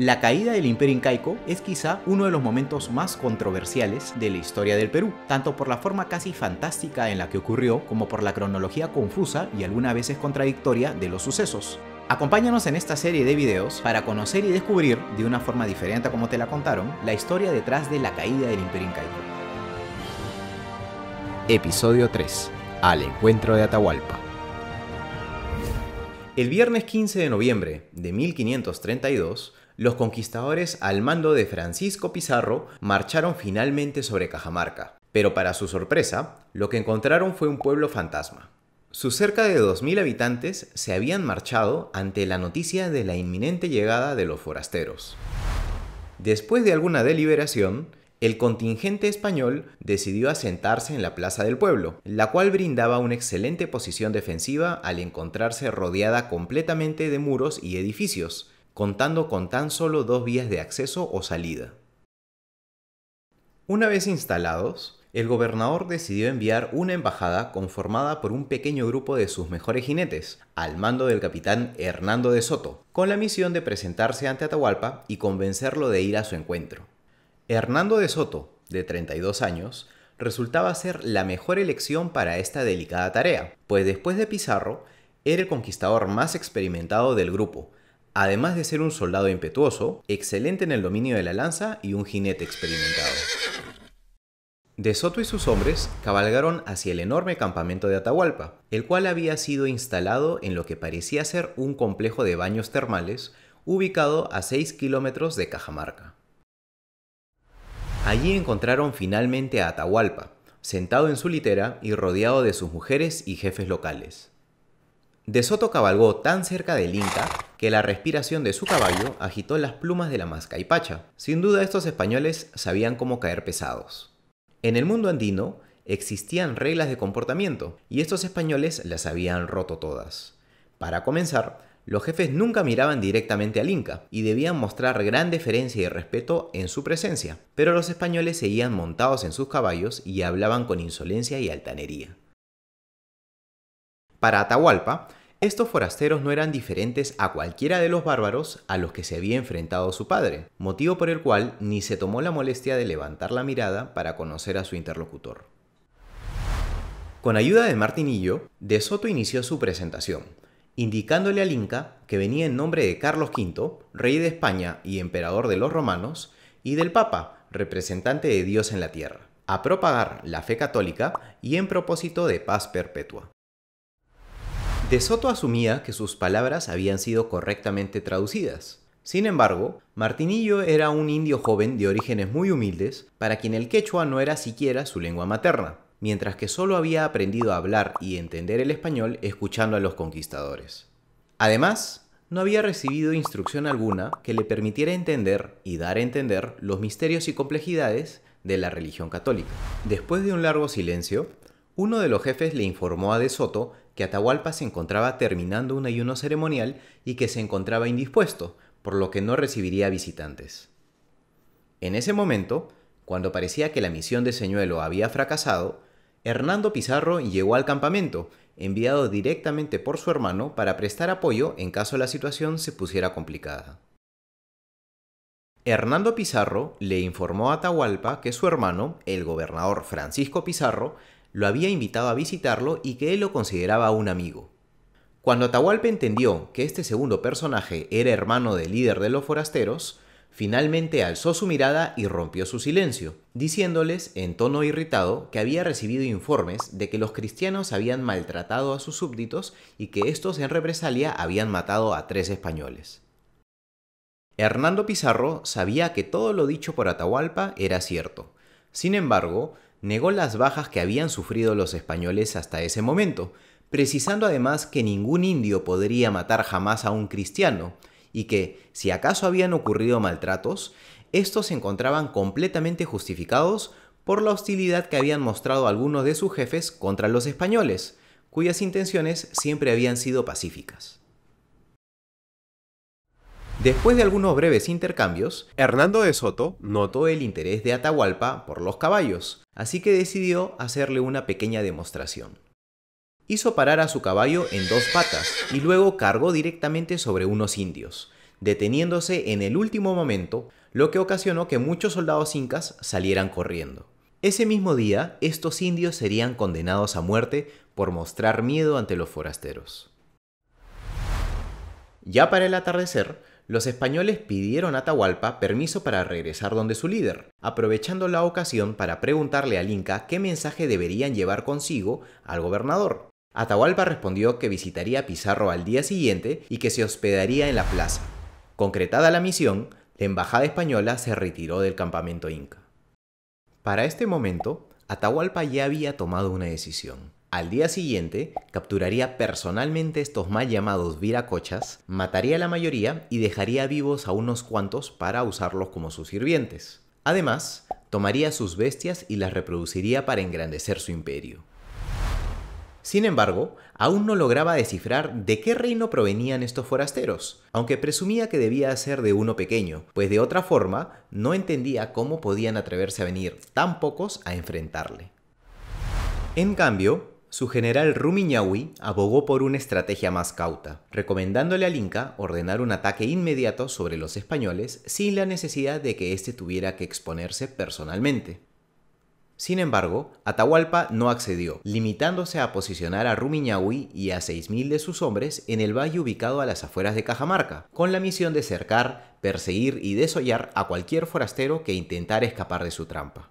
La caída del Imperio Incaico es quizá uno de los momentos más controversiales de la historia del Perú, tanto por la forma casi fantástica en la que ocurrió como por la cronología confusa y algunas veces contradictoria de los sucesos. Acompáñanos en esta serie de videos para conocer y descubrir, de una forma diferente como te la contaron, la historia detrás de la caída del Imperio Incaico. Episodio 3. Al encuentro de Atahualpa. El viernes 15 de noviembre de 1532, los conquistadores al mando de Francisco Pizarro marcharon finalmente sobre Cajamarca. Pero para su sorpresa, lo que encontraron fue un pueblo fantasma. Sus cerca de 2.000 habitantes se habían marchado ante la noticia de la inminente llegada de los forasteros. Después de alguna deliberación, el contingente español decidió asentarse en la plaza del pueblo, la cual brindaba una excelente posición defensiva al encontrarse rodeada completamente de muros y edificios, contando con tan solo dos vías de acceso o salida. Una vez instalados, el gobernador decidió enviar una embajada conformada por un pequeño grupo de sus mejores jinetes, al mando del capitán Hernando de Soto, con la misión de presentarse ante Atahualpa y convencerlo de ir a su encuentro. Hernando de Soto, de 32 años, resultaba ser la mejor elección para esta delicada tarea, pues después de Pizarro, era el conquistador más experimentado del grupo, además de ser un soldado impetuoso, excelente en el dominio de la lanza y un jinete experimentado. De Soto y sus hombres cabalgaron hacia el enorme campamento de Atahualpa, el cual había sido instalado en lo que parecía ser un complejo de baños termales ubicado a 6 kilómetros de Cajamarca. Allí encontraron finalmente a Atahualpa, sentado en su litera y rodeado de sus mujeres y jefes locales. De Soto cabalgó tan cerca del Inca que la respiración de su caballo agitó las plumas de la mascaipacha. Sin duda estos españoles sabían cómo caer pesados. En el mundo andino existían reglas de comportamiento y estos españoles las habían roto todas. Para comenzar, los jefes nunca miraban directamente al Inca y debían mostrar gran deferencia y respeto en su presencia, pero los españoles seguían montados en sus caballos y hablaban con insolencia y altanería. Para Atahualpa, estos forasteros no eran diferentes a cualquiera de los bárbaros a los que se había enfrentado su padre, motivo por el cual ni se tomó la molestia de levantar la mirada para conocer a su interlocutor. Con ayuda de Martinillo, De Soto inició su presentación, indicándole al Inca que venía en nombre de Carlos V, rey de España y emperador de los romanos, y del Papa, representante de Dios en la tierra, a propagar la fe católica y en propósito de paz perpetua. De Soto asumía que sus palabras habían sido correctamente traducidas. Sin embargo, Martinillo era un indio joven de orígenes muy humildes, para quien el quechua no era siquiera su lengua materna, mientras que solo había aprendido a hablar y entender el español escuchando a los conquistadores. Además, no había recibido instrucción alguna que le permitiera entender y dar a entender los misterios y complejidades de la religión católica. Después de un largo silencio, uno de los jefes le informó a De Soto que Atahualpa se encontraba terminando un ayuno ceremonial y que se encontraba indispuesto, por lo que no recibiría visitantes. En ese momento, cuando parecía que la misión de Señuelo había fracasado, Hernando Pizarro llegó al campamento, enviado directamente por su hermano para prestar apoyo en caso la situación se pusiera complicada. Hernando Pizarro le informó a Atahualpa que su hermano, el gobernador Francisco Pizarro, lo había invitado a visitarlo y que él lo consideraba un amigo. Cuando Atahualpa entendió que este segundo personaje era hermano del líder de los forasteros, finalmente alzó su mirada y rompió su silencio, diciéndoles, en tono irritado, que había recibido informes de que los cristianos habían maltratado a sus súbditos y que estos en represalia habían matado a tres españoles. Hernando Pizarro sabía que todo lo dicho por Atahualpa era cierto. Sin embargo, negó las bajas que habían sufrido los españoles hasta ese momento, precisando además que ningún indio podría matar jamás a un cristiano, y que, si acaso habían ocurrido maltratos, estos se encontraban completamente justificados por la hostilidad que habían mostrado algunos de sus jefes contra los españoles, cuyas intenciones siempre habían sido pacíficas. Después de algunos breves intercambios, Hernando de Soto notó el interés de Atahualpa por los caballos, así que decidió hacerle una pequeña demostración. Hizo parar a su caballo en dos patas y luego cargó directamente sobre unos indios, deteniéndose en el último momento, lo que ocasionó que muchos soldados incas salieran corriendo. Ese mismo día, estos indios serían condenados a muerte por mostrar miedo ante los forasteros. Ya para el atardecer, los españoles pidieron a Atahualpa permiso para regresar donde su líder, aprovechando la ocasión para preguntarle al Inca qué mensaje deberían llevar consigo al gobernador. Atahualpa respondió que visitaría Pizarro al día siguiente y que se hospedaría en la plaza. Concretada la misión, la embajada española se retiró del campamento inca. Para este momento, Atahualpa ya había tomado una decisión. Al día siguiente, capturaría personalmente estos mal llamados viracochas, mataría a la mayoría y dejaría vivos a unos cuantos para usarlos como sus sirvientes. Además, tomaría sus bestias y las reproduciría para engrandecer su imperio. Sin embargo, aún no lograba descifrar de qué reino provenían estos forasteros, aunque presumía que debía ser de uno pequeño, pues de otra forma no entendía cómo podían atreverse a venir tan pocos a enfrentarle. En cambio, su general Rumiñahui abogó por una estrategia más cauta, recomendándole al Inca ordenar un ataque inmediato sobre los españoles sin la necesidad de que éste tuviera que exponerse personalmente. Sin embargo, Atahualpa no accedió, limitándose a posicionar a Rumiñahui y a 6.000 de sus hombres en el valle ubicado a las afueras de Cajamarca, con la misión de cercar, perseguir y desollar a cualquier forastero que intentara escapar de su trampa.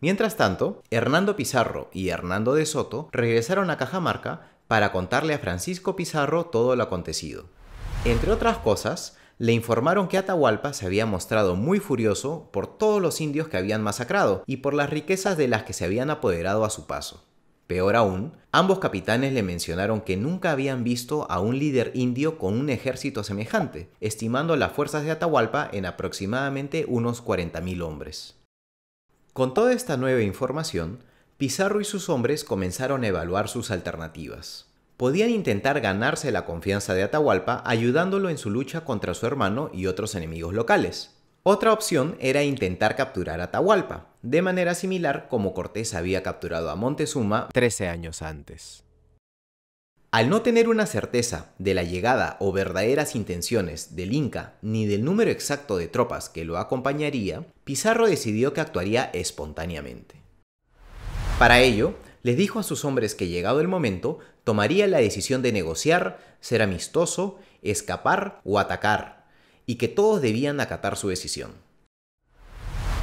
Mientras tanto, Hernando Pizarro y Hernando de Soto regresaron a Cajamarca para contarle a Francisco Pizarro todo lo acontecido. Entre otras cosas, le informaron que Atahualpa se había mostrado muy furioso por todos los indios que habían masacrado y por las riquezas de las que se habían apoderado a su paso. Peor aún, ambos capitanes le mencionaron que nunca habían visto a un líder indio con un ejército semejante, estimando las fuerzas de Atahualpa en aproximadamente unos 40.000 hombres. Con toda esta nueva información, Pizarro y sus hombres comenzaron a evaluar sus alternativas. Podían intentar ganarse la confianza de Atahualpa ayudándolo en su lucha contra su hermano y otros enemigos locales. Otra opción era intentar capturar a Atahualpa, de manera similar como Cortés había capturado a Montezuma 13 años antes. Al no tener una certeza de la llegada o verdaderas intenciones del Inca ni del número exacto de tropas que lo acompañaría, Pizarro decidió que actuaría espontáneamente. Para ello, les dijo a sus hombres que llegado el momento, tomaría la decisión de negociar, ser amistoso, escapar o atacar, y que todos debían acatar su decisión.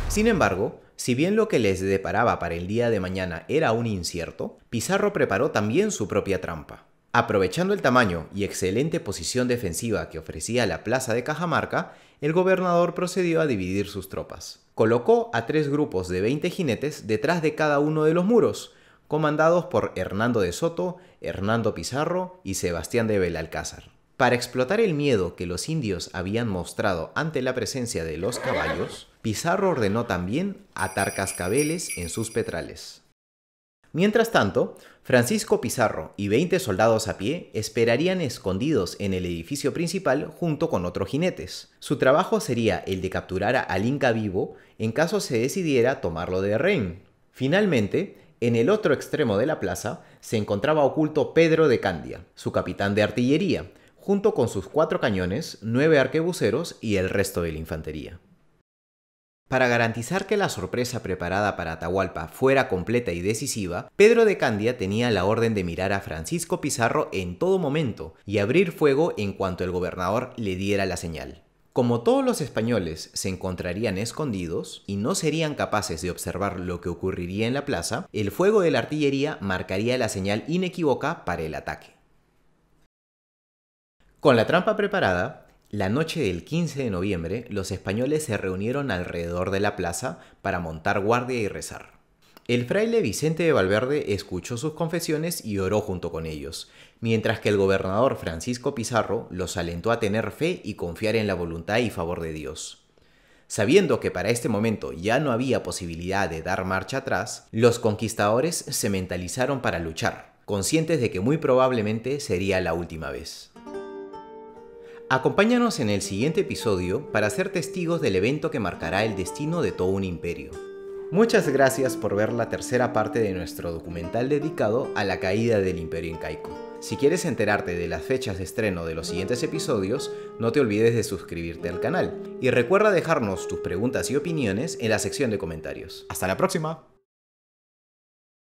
Sin embargo, si bien lo que les deparaba para el día de mañana era un incierto, Pizarro preparó también su propia trampa. Aprovechando el tamaño y excelente posición defensiva que ofrecía la plaza de Cajamarca, el gobernador procedió a dividir sus tropas. Colocó a tres grupos de 20 jinetes detrás de cada uno de los muros, comandados por Hernando de Soto, Hernando Pizarro y Sebastián de Belalcázar. Para explotar el miedo que los indios habían mostrado ante la presencia de los caballos, Pizarro ordenó también atar cascabeles en sus petrales. Mientras tanto, Francisco Pizarro y 20 soldados a pie esperarían escondidos en el edificio principal junto con otros jinetes. Su trabajo sería el de capturar al Inca vivo en caso se decidiera tomarlo de rehén. Finalmente, en el otro extremo de la plaza se encontraba oculto Pedro de Candia, su capitán de artillería, junto con sus cuatro cañones, nueve arquebuceros y el resto de la infantería. Para garantizar que la sorpresa preparada para Atahualpa fuera completa y decisiva, Pedro de Candia tenía la orden de mirar a Francisco Pizarro en todo momento y abrir fuego en cuanto el gobernador le diera la señal. Como todos los españoles se encontrarían escondidos y no serían capaces de observar lo que ocurriría en la plaza, el fuego de la artillería marcaría la señal inequívoca para el ataque. Con la trampa preparada, la noche del 15 de noviembre, los españoles se reunieron alrededor de la plaza para montar guardia y rezar. El fraile Vicente de Valverde escuchó sus confesiones y oró junto con ellos, mientras que el gobernador Francisco Pizarro los alentó a tener fe y confiar en la voluntad y favor de Dios. Sabiendo que para este momento ya no había posibilidad de dar marcha atrás, los conquistadores se mentalizaron para luchar, conscientes de que muy probablemente sería la última vez. Acompáñanos en el siguiente episodio para ser testigos del evento que marcará el destino de todo un imperio. Muchas gracias por ver la tercera parte de nuestro documental dedicado a la caída del imperio incaico. Si quieres enterarte de las fechas de estreno de los siguientes episodios, no te olvides de suscribirte al canal y recuerda dejarnos tus preguntas y opiniones en la sección de comentarios. Hasta la próxima.